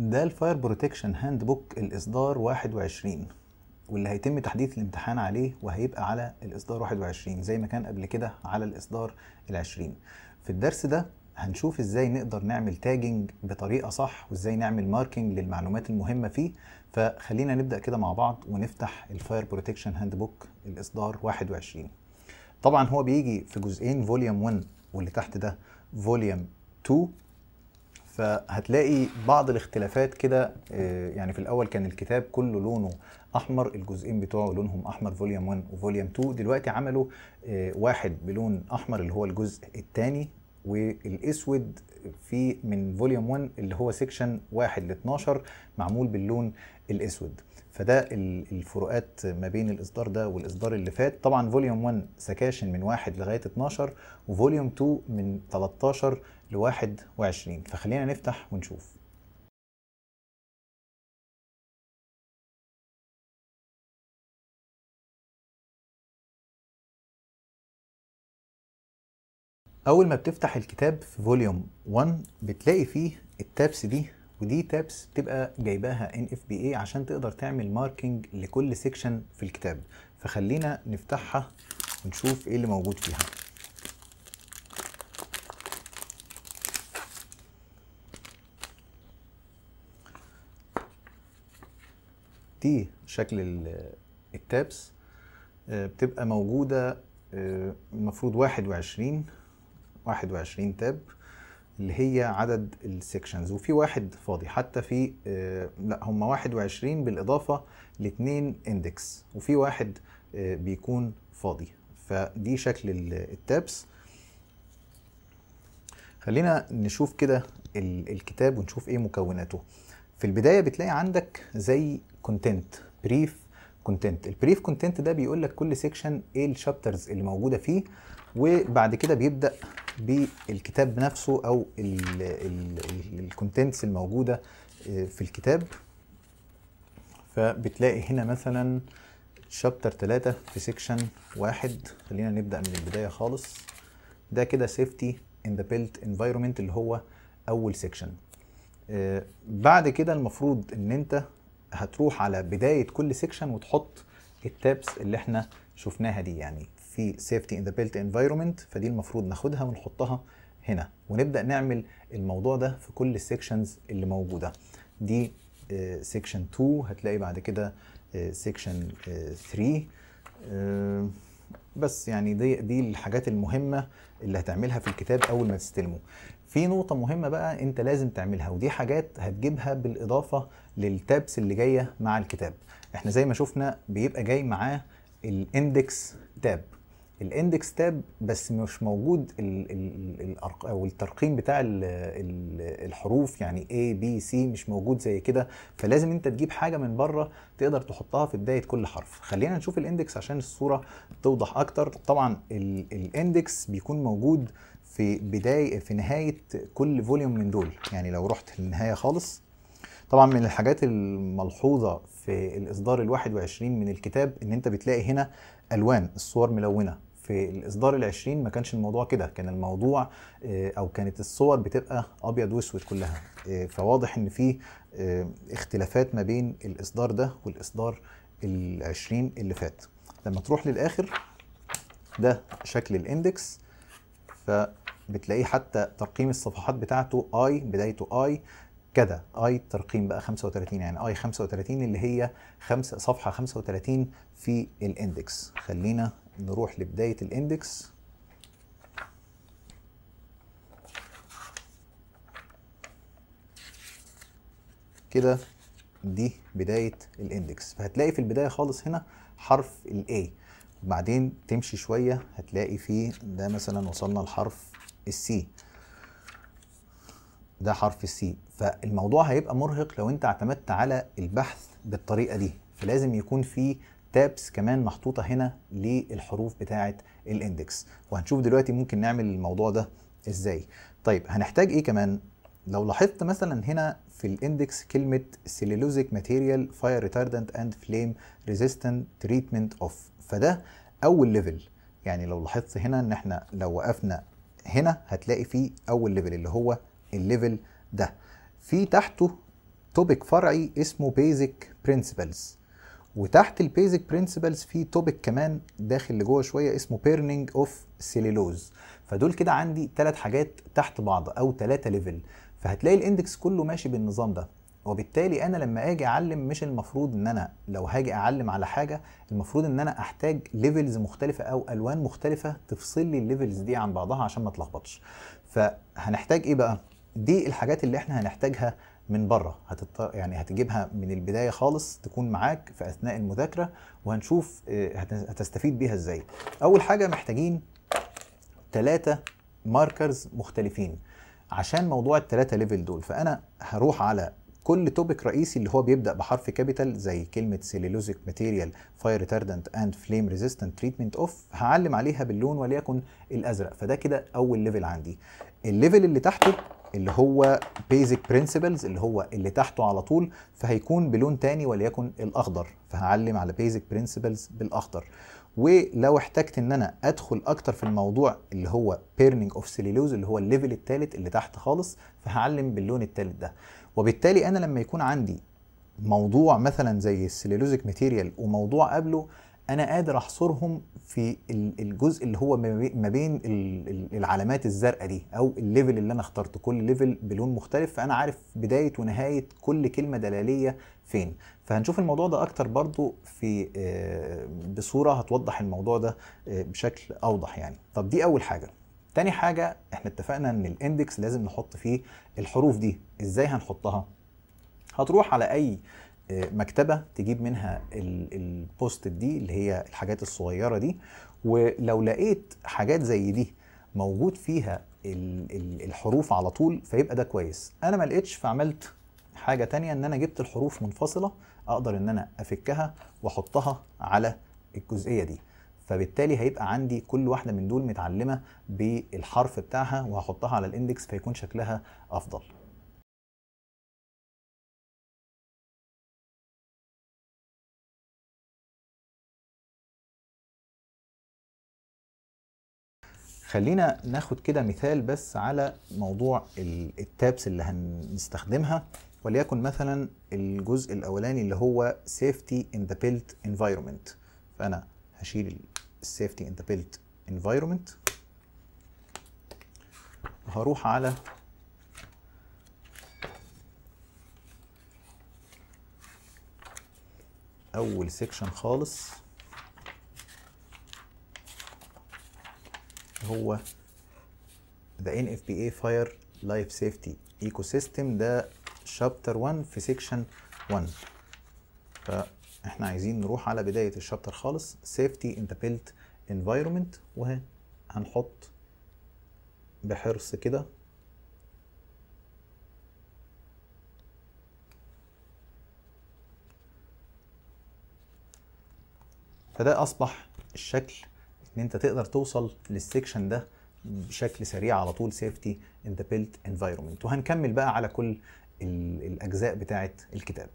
ده الفاير بروتكشن هاند بوك الاصدار 21 واللي هيتم تحديث الامتحان عليه وهيبقى على الاصدار 21 زي ما كان قبل كده على الاصدار ال20 في الدرس ده هنشوف ازاي نقدر نعمل تاجنج بطريقه صح وازاي نعمل ماركنج للمعلومات المهمه فيه فخلينا نبدا كده مع بعض ونفتح الفاير بروتكشن هاند بوك الاصدار 21 طبعا هو بيجي في جزئين فوليوم 1 واللي تحت ده فوليوم 2 فهتلاقي بعض الاختلافات كده آه، يعني في الاول كان الكتاب كله لونه احمر الجزئين بتوعه لونهم احمر فوليوم 1 وفوليوم 2 دلوقتي عملوا آه، واحد بلون احمر اللي هو الجزء الثاني والاسود في من فوليوم 1 اللي هو سيكشن 1 ل 12 معمول باللون الاسود فده الفروقات ما بين الاصدار ده والاصدار اللي فات طبعا فوليوم 1 سكاشن من 1 لغايه 12 وفوليوم 2 من 13 ل وعشرين فخلينا نفتح ونشوف أول ما بتفتح الكتاب في فوليوم 1 بتلاقي فيه التابس دي ودي تابس بتبقى جايباها NFBA عشان تقدر تعمل ماركينج لكل سيكشن في الكتاب فخلينا نفتحها ونشوف ايه اللي موجود فيها تي شكل التابس آه، بتبقى موجودة آه، المفروض 21 21 تاب اللي هي عدد السكشنز وفي واحد فاضي حتى في آه، لا هم 21 بالاضافه لاتنين اندكس وفي واحد بيكون فاضي فدي شكل التابس خلينا نشوف كده الكتاب ونشوف ايه مكوناته في البدايه بتلاقي عندك زي كونتنت بريف كونتنت البريف كونتنت ده بيقول لك كل سيكشن ايه الشابترز اللي موجوده فيه وبعد كده بيبدا بالكتاب نفسه او الكونتنتس الموجوده آه، في الكتاب فبتلاقي هنا مثلا شابتر 3 في سيكشن واحد خلينا نبدا من البدايه خالص ده كده سيفتي ان ذا بيلت انفايرمنت اللي هو اول سيكشن آه، بعد كده المفروض ان انت هتروح على بدايه كل سيكشن وتحط التابس اللي احنا شفناها دي يعني في سيفتي ان ذا بيلت انفايرمنت فدي المفروض ناخدها ونحطها هنا ونبدا نعمل الموضوع ده في كل السيكشنز اللي موجوده دي سيكشن آه، 2 هتلاقي بعد كده سيكشن آه، 3 آه، بس يعني دي دي الحاجات المهمه اللي هتعملها في الكتاب اول ما تستلمه في نقطه مهمه بقى انت لازم تعملها ودي حاجات هتجيبها بالاضافه للتابس اللي جايه مع الكتاب احنا زي ما شفنا بيبقى جاي معاه الاندكس تاب الاندكس تاب بس مش موجود ال ال الأرق او الترقيم بتاع الحروف يعني A B C مش موجود زي كده فلازم انت تجيب حاجه من بره تقدر تحطها في بدايه كل حرف خلينا نشوف الاندكس عشان الصوره توضح اكتر طبعا الاندكس بيكون موجود في بدايه في نهايه كل فوليوم من دول يعني لو رحت للنهايه خالص طبعا من الحاجات الملحوظه في الاصدار ال21 من الكتاب ان انت بتلاقي هنا الوان الصور ملونه في الاصدار العشرين ما كانش الموضوع كده كان الموضوع آه، او كانت الصور بتبقى ابيض واسود كلها آه، فواضح ان في آه، اختلافات ما بين الاصدار ده والاصدار العشرين اللي فات لما تروح للاخر ده شكل الاندكس فبتلاقيه حتى ترقيم الصفحات بتاعته اي بدايته اي كده اي ترقيم بقى 35 يعني اي 35 اللي هي خمسة صفحه 35 في الاندكس خلينا نروح لبداية الاندكس كده دي بداية الاندكس فهتلاقي في البداية خالص هنا حرف الاي وبعدين تمشي شوية هتلاقي فيه ده مثلا وصلنا لحرف السي ده حرف السي فالموضوع هيبقى مرهق لو انت اعتمدت على البحث بالطريقة دي فلازم يكون في تابس كمان محطوطة هنا للحروف بتاعة الاندكس وهنشوف دلوقتي ممكن نعمل الموضوع ده ازاي طيب هنحتاج ايه كمان لو لاحظت مثلا هنا في الاندكس كلمة سيلولوزيك ماتيريال فاير ريتاردنت اند فليم ريزيستنت تريتمنت اوف فده اول ليفل يعني لو لاحظت هنا ان احنا لو وقفنا هنا هتلاقي فيه اول ليفل اللي هو الليفل ده في تحته توبيك فرعي اسمه بيزك برنسبلز وتحت البيزك برنسبلز في توبيك كمان داخل لجوه شويه اسمه بيرنينج اوف سيليلوز فدول كده عندي ثلاث حاجات تحت بعض او ثلاثه ليفل فهتلاقي الاندكس كله ماشي بالنظام ده وبالتالي انا لما اجي اعلم مش المفروض ان انا لو هاجي اعلم على حاجه المفروض ان انا احتاج ليفلز مختلفه او الوان مختلفه تفصل لي الليفلز دي عن بعضها عشان ما تلخبطش فهنحتاج ايه بقى دي الحاجات اللي احنا هنحتاجها من بره هتضطر يعني هتجيبها من البدايه خالص تكون معاك في اثناء المذاكره وهنشوف آه، هتستفيد بيها ازاي اول حاجه محتاجين ثلاثه ماركرز مختلفين عشان موضوع الثلاثه ليفل دول فانا هروح على كل توبيك رئيسي اللي هو بيبدا بحرف كابيتال زي كلمه سيلولوزيك ماتيريال فاير ريتاردنت اند فليم ريزيستنت تريتمنت اوف هعلم عليها باللون وليكن الازرق فده كده اول ليفل عندي الليفل اللي تحته اللي هو بيزك برنسبلز اللي هو اللي تحته على طول فهيكون بلون تاني وليكن الاخضر فهعلم على بيزك برنسبلز بالاخضر ولو احتجت ان انا ادخل اكتر في الموضوع اللي هو بيرنينج اوف سيليلوز اللي هو الليفل الثالث اللي تحت خالص فهعلم باللون الثالث ده وبالتالي انا لما يكون عندي موضوع مثلا زي السيليلوزيك ماتيريال وموضوع قبله انا قادر احصرهم في الجزء اللي هو ما بين العلامات الزرقاء دي او الليفل اللي انا اخترته كل ليفل بلون مختلف فانا عارف بدايه ونهايه كل كلمه دلاليه فين فهنشوف الموضوع ده اكتر برضو في آه، بصوره هتوضح الموضوع ده آه، بشكل اوضح يعني طب دي اول حاجه تاني حاجه احنا اتفقنا ان الاندكس لازم نحط فيه الحروف دي ازاي هنحطها هتروح على اي مكتبه تجيب منها البوست دي اللي هي الحاجات الصغيره دي ولو لقيت حاجات زي دي موجود فيها الحروف على طول فيبقى ده كويس انا ما لقيتش فعملت حاجه تانية ان انا جبت الحروف منفصله اقدر ان انا افكها واحطها على الجزئيه دي فبالتالي هيبقى عندي كل واحده من دول متعلمه بالحرف بتاعها وهحطها على الاندكس فيكون شكلها افضل خلينا ناخد كده مثال بس على موضوع التابس اللي هنستخدمها وليكن مثلا الجزء الاولاني اللي هو سيفتي ان ذا بيلت انفايرمنت فانا هشيل السيفتي ان ذا بيلت انفايرمنت وهروح على اول سيكشن خالص هو ذا ان اف بي اي فاير لايف سيفتي ايكو سيستم ده شابتر 1 في سيكشن 1 فاحنا عايزين نروح على بدايه الشابتر خالص سيفتي ان ذا بيلت انفايرمنت وهنحط بحرص كده فده اصبح الشكل ان انت تقدر توصل للسكشن ده بشكل سريع على طول سيفتي ان ذا بيلت انفايرمنت وهنكمل بقى على كل الاجزاء بتاعه الكتاب